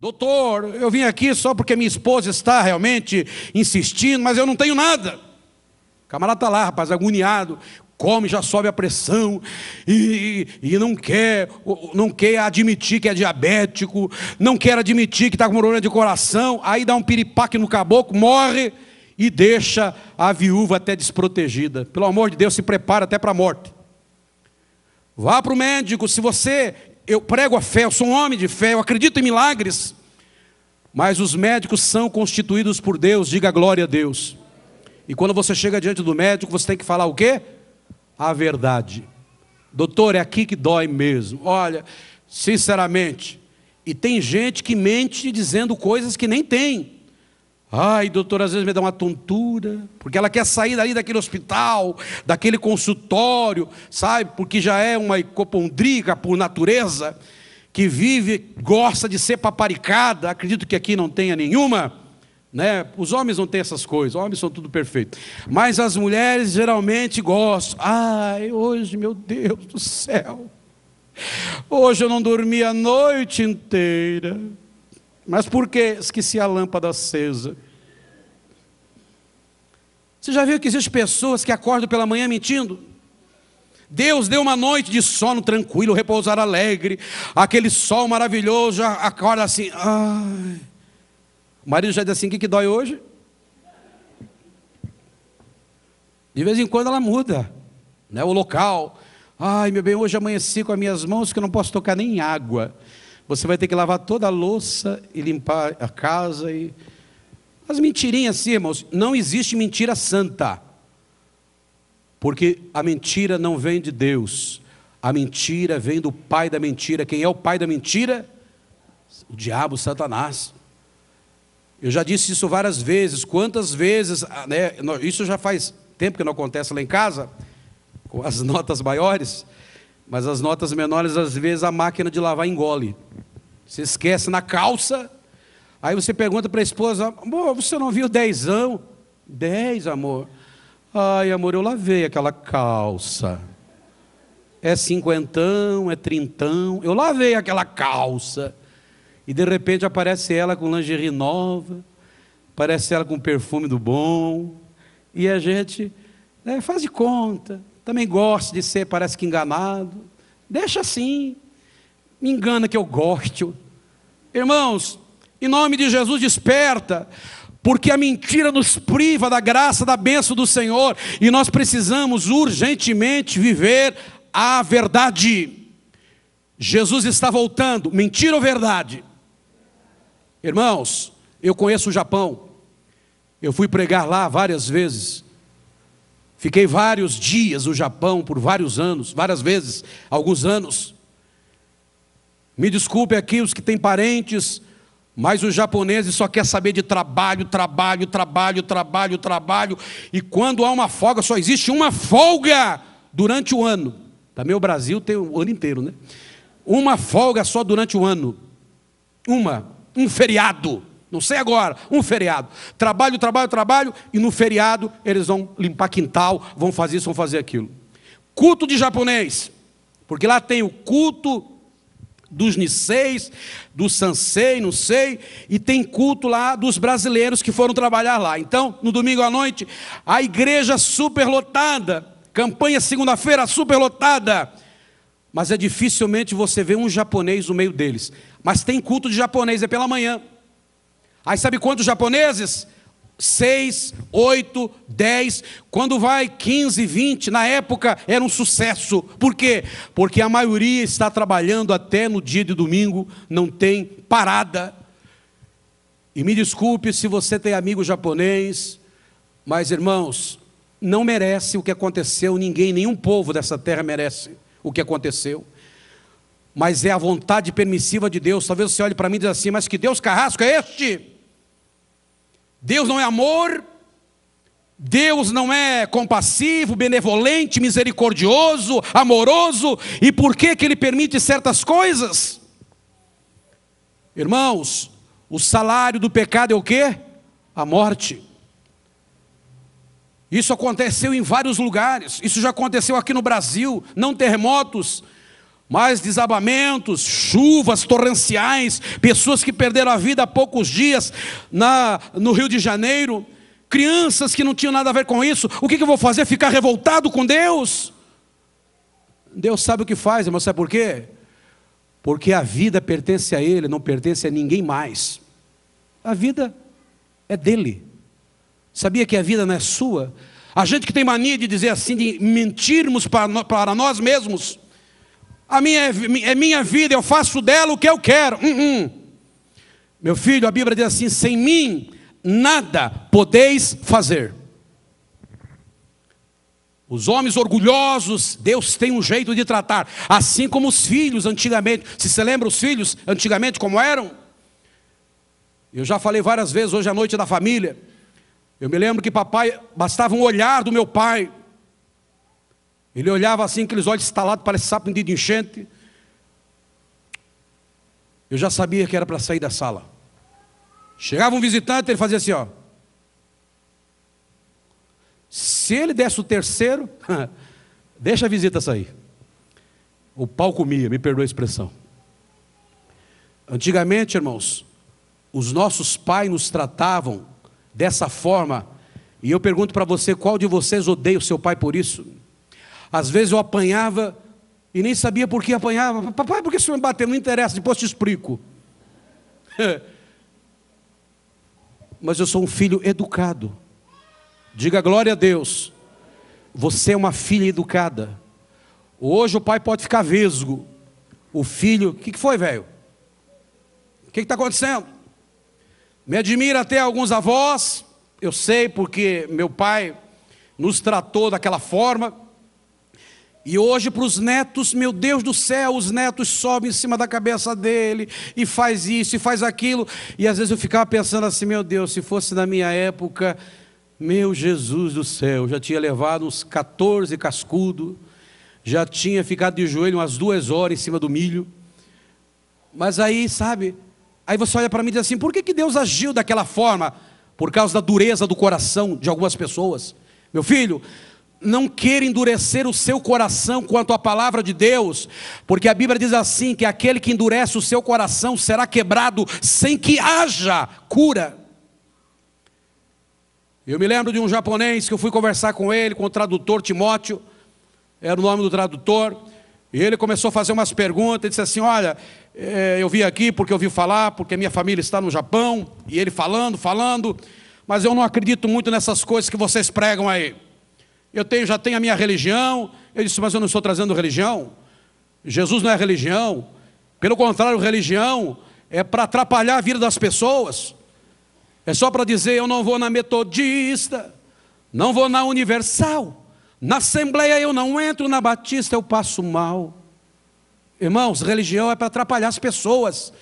Doutor, eu vim aqui só porque minha esposa está realmente insistindo, mas eu não tenho nada. O camarada está lá, rapaz, agoniado, come, já sobe a pressão e, e, não quer, não quer admitir que é diabético, não quer admitir que está com problema de coração, aí dá um piripaque no caboclo, morre e deixa a viúva até desprotegida. Pelo amor de Deus, se prepara até para a morte. Vá para o médico, se você eu prego a fé, eu sou um homem de fé, eu acredito em milagres. Mas os médicos são constituídos por Deus, diga glória a Deus. E quando você chega diante do médico, você tem que falar o quê? A verdade. Doutor, é aqui que dói mesmo. Olha, sinceramente. E tem gente que mente dizendo coisas que nem tem. Ai, doutor, às vezes me dá uma tontura, porque ela quer sair dali daquele hospital, daquele consultório, sabe? Porque já é uma hipocondríaca por natureza, que vive, gosta de ser paparicada, acredito que aqui não tenha nenhuma, né? Os homens não têm essas coisas, os homens são tudo perfeito. Mas as mulheres geralmente gostam. Ai, hoje, meu Deus do céu. Hoje eu não dormi a noite inteira. Mas por que esqueci a lâmpada acesa? Você já viu que existem pessoas que acordam pela manhã mentindo? Deus deu uma noite de sono tranquilo, repousar alegre, aquele sol maravilhoso, já acorda assim. Ai. O marido já diz assim: o que, que dói hoje? De vez em quando ela muda né, o local. Ai, meu bem, hoje amanheci com as minhas mãos que eu não posso tocar nem água. Você vai ter que lavar toda a louça e limpar a casa e as mentirinhas assim, irmãos, não existe mentira santa. Porque a mentira não vem de Deus. A mentira vem do pai da mentira. Quem é o pai da mentira? O diabo, Satanás. Eu já disse isso várias vezes. Quantas vezes, ah, né, isso já faz tempo que não acontece lá em casa, com as notas maiores. Mas as notas menores, às vezes, a máquina de lavar engole. Você esquece na calça. Aí você pergunta para a esposa: amor, você não viu dezão? Dez, amor. Ai, amor, eu lavei aquela calça. É cinquentão, é trintão. Eu lavei aquela calça. E de repente aparece ela com lingerie nova, aparece ela com perfume do bom. E a gente né, faz de conta também gosto de ser, parece que enganado. Deixa assim, me engana que eu gosto. Irmãos, em nome de Jesus, desperta porque a mentira nos priva da graça, da bênção do Senhor, e nós precisamos urgentemente viver a verdade. Jesus está voltando, mentira ou verdade? Irmãos, eu conheço o Japão, eu fui pregar lá várias vezes, Fiquei vários dias no Japão por vários anos, várias vezes, alguns anos. Me desculpe aqui os que têm parentes, mas os japoneses só quer saber de trabalho, trabalho, trabalho, trabalho, trabalho. E quando há uma folga, só existe uma folga durante o ano. Também o Brasil tem o ano inteiro, né? Uma folga só durante o ano. Uma, um feriado. Não sei agora, um feriado. Trabalho, trabalho, trabalho, e no feriado eles vão limpar quintal, vão fazer isso, vão fazer aquilo. Culto de japonês, porque lá tem o culto dos Niseis, do Sansei, não sei, e tem culto lá dos brasileiros que foram trabalhar lá. Então, no domingo à noite, a igreja superlotada, campanha segunda-feira superlotada. Mas é dificilmente você vê um japonês no meio deles. Mas tem culto de japonês, é pela manhã. Aí sabe quantos japoneses? 6, 8, 10, quando vai 15, 20, na época era um sucesso. Por quê? Porque a maioria está trabalhando até no dia de domingo, não tem parada. E me desculpe se você tem amigo japonês, mas irmãos, não merece o que aconteceu, ninguém, nenhum povo dessa terra merece o que aconteceu. Mas é a vontade permissiva de Deus. Talvez você olhe para mim e diz assim: "Mas que Deus carrasco é este?" Deus não é amor, Deus não é compassivo, benevolente, misericordioso, amoroso, e por que, que ele permite certas coisas? Irmãos, o salário do pecado é o que? A morte. Isso aconteceu em vários lugares, isso já aconteceu aqui no Brasil, não terremotos, mais desabamentos, chuvas torrenciais, pessoas que perderam a vida há poucos dias na, no Rio de Janeiro, crianças que não tinham nada a ver com isso. O que, que eu vou fazer? Ficar revoltado com Deus? Deus sabe o que faz, irmão, sabe por quê? Porque a vida pertence a Ele, não pertence a ninguém mais. A vida é dele. Sabia que a vida não é sua? A gente que tem mania de dizer assim, de mentirmos para nós mesmos a minha, é minha vida, eu faço dela o que eu quero. Hum, hum. Meu filho, a Bíblia diz assim: sem mim nada podeis fazer. Os homens orgulhosos, Deus tem um jeito de tratar, assim como os filhos antigamente. Se você lembra os filhos antigamente como eram? Eu já falei várias vezes hoje à noite da família. Eu me lembro que papai, bastava um olhar do meu pai, ele olhava assim, aqueles olhos estalados, parece sapo em de enchente. Eu já sabia que era para sair da sala. Chegava um visitante, ele fazia assim, ó. Se ele desse o terceiro, deixa a visita sair. O pau comia, me perdoa a expressão. Antigamente, irmãos, os nossos pais nos tratavam dessa forma, e eu pergunto para você, qual de vocês odeia o seu pai por isso? Às vezes eu apanhava e nem sabia por que apanhava. Papai, por que você me bateu? Não interessa, depois te explico. Mas eu sou um filho educado. Diga glória a Deus. Você é uma filha educada. Hoje o pai pode ficar vesgo. O filho, o que, que foi, velho? O que está acontecendo? Me admira até alguns avós. Eu sei porque meu pai nos tratou daquela forma. E hoje para os netos, meu Deus do céu, os netos sobem em cima da cabeça dele e faz isso e faz aquilo. E às vezes eu ficava pensando assim, meu Deus, se fosse na minha época, meu Jesus do céu, já tinha levado uns 14 cascudo, já tinha ficado de joelho umas duas horas em cima do milho. Mas aí, sabe, aí você olha para mim e diz assim, por que, que Deus agiu daquela forma? Por causa da dureza do coração de algumas pessoas. Meu filho, não queira endurecer o seu coração quanto à palavra de Deus, porque a Bíblia diz assim: que aquele que endurece o seu coração será quebrado sem que haja cura. Eu me lembro de um japonês que eu fui conversar com ele, com o tradutor Timóteo, era o nome do tradutor, e ele começou a fazer umas perguntas, e disse assim: Olha, eh, eu vim aqui porque eu vi falar, porque minha família está no Japão, e ele falando, falando, mas eu não acredito muito nessas coisas que vocês pregam aí eu tenho, já tenho a minha religião. Eu disse, mas eu não estou trazendo religião. Jesus não é religião. Pelo contrário, religião é para atrapalhar a vida das pessoas. É só para dizer, eu não vou na metodista, não vou na universal, na assembleia eu não entro, na batista eu passo mal. Irmãos, religião é para atrapalhar as pessoas.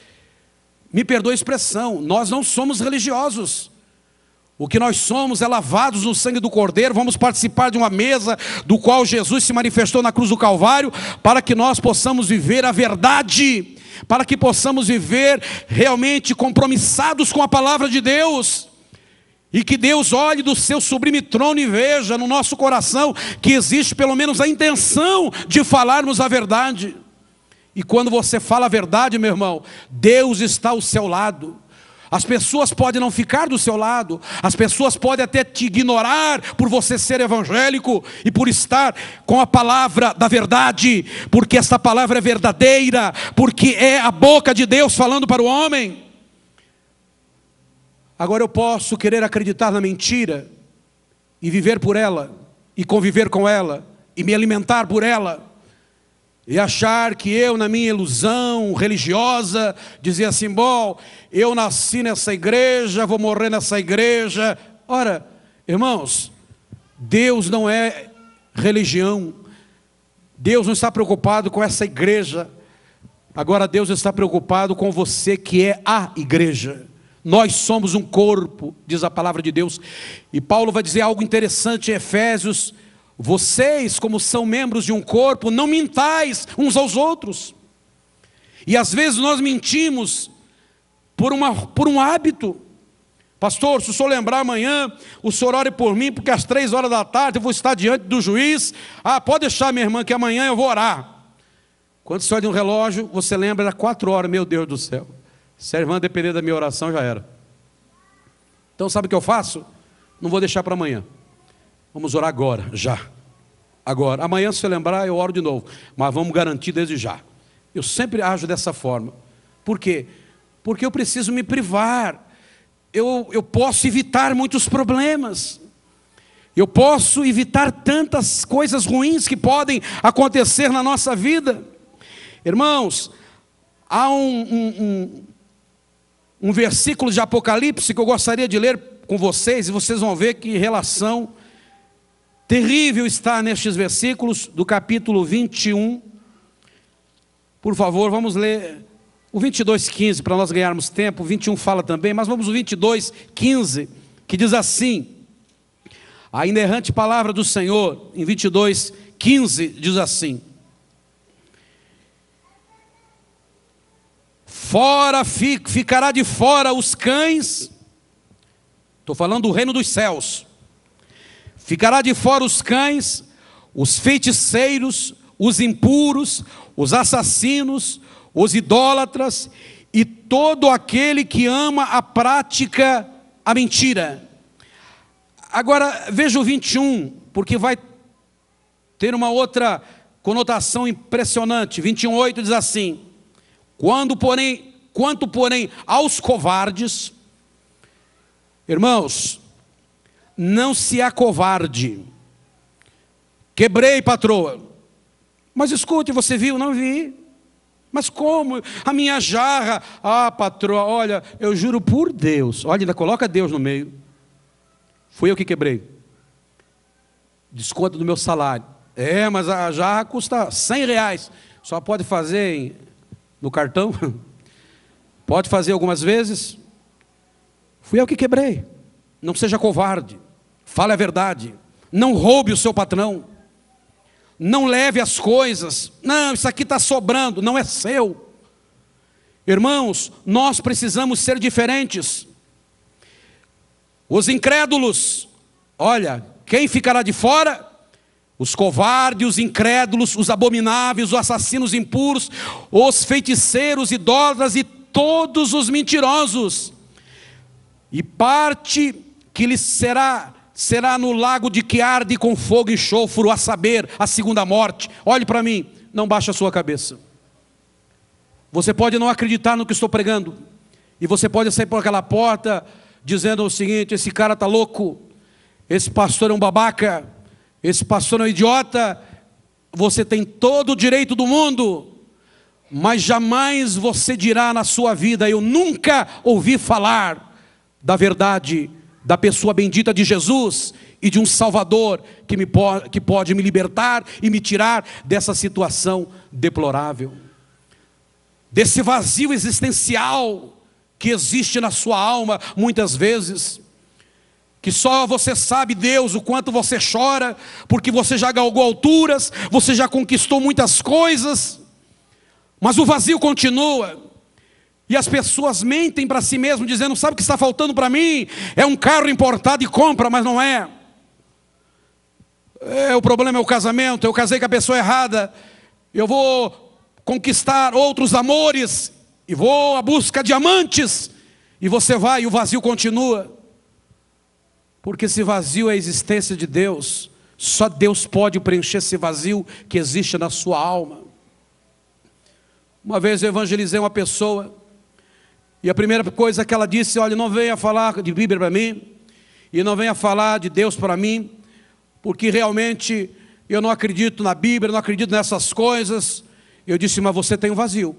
Me perdoe a expressão, nós não somos religiosos. O que nós somos é lavados no sangue do Cordeiro, vamos participar de uma mesa do qual Jesus se manifestou na cruz do Calvário, para que nós possamos viver a verdade, para que possamos viver realmente compromissados com a palavra de Deus. E que Deus olhe do seu sublime trono e veja no nosso coração que existe pelo menos a intenção de falarmos a verdade. E quando você fala a verdade, meu irmão, Deus está ao seu lado. As pessoas podem não ficar do seu lado, as pessoas podem até te ignorar por você ser evangélico e por estar com a palavra da verdade, porque essa palavra é verdadeira, porque é a boca de Deus falando para o homem. Agora eu posso querer acreditar na mentira e viver por ela, e conviver com ela, e me alimentar por ela, e achar que eu, na minha ilusão religiosa, dizia assim: bom, eu nasci nessa igreja, vou morrer nessa igreja. Ora, irmãos, Deus não é religião, Deus não está preocupado com essa igreja, agora Deus está preocupado com você que é a igreja. Nós somos um corpo, diz a palavra de Deus. E Paulo vai dizer algo interessante em Efésios vocês, como são membros de um corpo, não mintais uns aos outros. E às vezes nós mentimos por, uma, por um hábito. Pastor, se o senhor lembrar amanhã, o senhor ore por mim, porque às três horas da tarde eu vou estar diante do juiz. Ah, pode deixar, minha irmã, que amanhã eu vou orar. Quando você olha é um relógio, você lembra da quatro horas, meu Deus do céu. Se a irmã depender da minha oração, já era. Então sabe o que eu faço? Não vou deixar para amanhã. Vamos orar agora, já. Agora. Amanhã, se lembrar, eu oro de novo. Mas vamos garantir desde já. Eu sempre ajo dessa forma. Por quê? Porque eu preciso me privar. Eu, eu posso evitar muitos problemas. Eu posso evitar tantas coisas ruins que podem acontecer na nossa vida. Irmãos, há um, um, um, um versículo de Apocalipse que eu gostaria de ler com vocês, e vocês vão ver que relação Terrível está nestes versículos do capítulo 21. Por favor, vamos ler o 22:15 para nós ganharmos tempo. O 21 fala também, mas vamos o 22:15, que diz assim: A inerrante palavra do Senhor, em 22:15 diz assim: fora ficará de fora os cães. Estou falando do reino dos céus. Ficará de fora os cães, os feiticeiros, os impuros, os assassinos, os idólatras e todo aquele que ama a prática a mentira. Agora veja o 21, porque vai ter uma outra conotação impressionante. 21:8 diz assim: Quando, porém, quanto porém aos covardes, irmãos, não se acovarde. Quebrei, patroa. Mas escute, você viu? Não vi. Mas como? A minha jarra. Ah, patroa, olha, eu juro por Deus. Olha, ainda coloca Deus no meio. Fui eu que quebrei. Desconto do meu salário. É, mas a jarra custa 100 reais. Só pode fazer em... no cartão? Pode fazer algumas vezes? Fui eu que quebrei. Não seja covarde. Fale a verdade. Não roube o seu patrão. Não leve as coisas. Não, isso aqui está sobrando, não é seu. Irmãos, nós precisamos ser diferentes. Os incrédulos, olha, quem ficará de fora? Os covardes, os incrédulos, os abomináveis, os assassinos impuros, os feiticeiros, idólatras e todos os mentirosos. E parte que lhes será será no lago de que arde com fogo e chofro, a saber, a segunda morte. Olhe para mim, não baixe a sua cabeça. Você pode não acreditar no que estou pregando, e você pode sair por aquela porta dizendo o seguinte: esse cara está louco, esse pastor é um babaca, esse pastor é um idiota. Você tem todo o direito do mundo, mas jamais você dirá na sua vida: eu nunca ouvi falar da verdade da pessoa bendita de Jesus e de um Salvador que, me po que pode me libertar e me tirar dessa situação deplorável, desse vazio existencial que existe na sua alma muitas vezes. Que só você sabe, Deus, o quanto você chora, porque você já galgou alturas, você já conquistou muitas coisas, mas o vazio continua. E as pessoas mentem para si mesmo, dizendo: sabe o que está faltando para mim? É um carro importado e compra, mas não é. é. O problema é o casamento. Eu casei com a pessoa errada. Eu vou conquistar outros amores e vou à busca de amantes. E você vai e o vazio continua. Porque esse vazio é a existência de Deus. Só Deus pode preencher esse vazio que existe na sua alma. Uma vez eu evangelizei uma pessoa e a primeira coisa que ela disse: Olha, não venha falar de Bíblia para mim, e não venha falar de Deus para mim, porque realmente eu não acredito na Bíblia, não acredito nessas coisas. Eu disse: Mas você tem um vazio.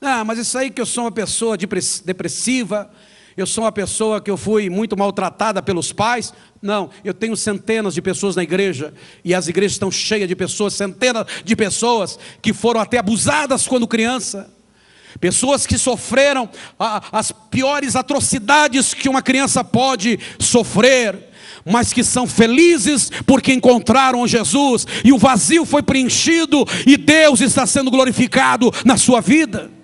Ah, mas isso aí que eu sou uma pessoa depressiva, eu sou uma pessoa que eu fui muito maltratada pelos pais. Não, eu tenho centenas de pessoas na igreja, e as igrejas estão cheias de pessoas, centenas de pessoas que foram até abusadas quando criança Pessoas que sofreram as piores atrocidades que uma criança pode sofrer, mas que são felizes porque encontraram Jesus e o vazio foi preenchido e Deus está sendo glorificado na sua vida.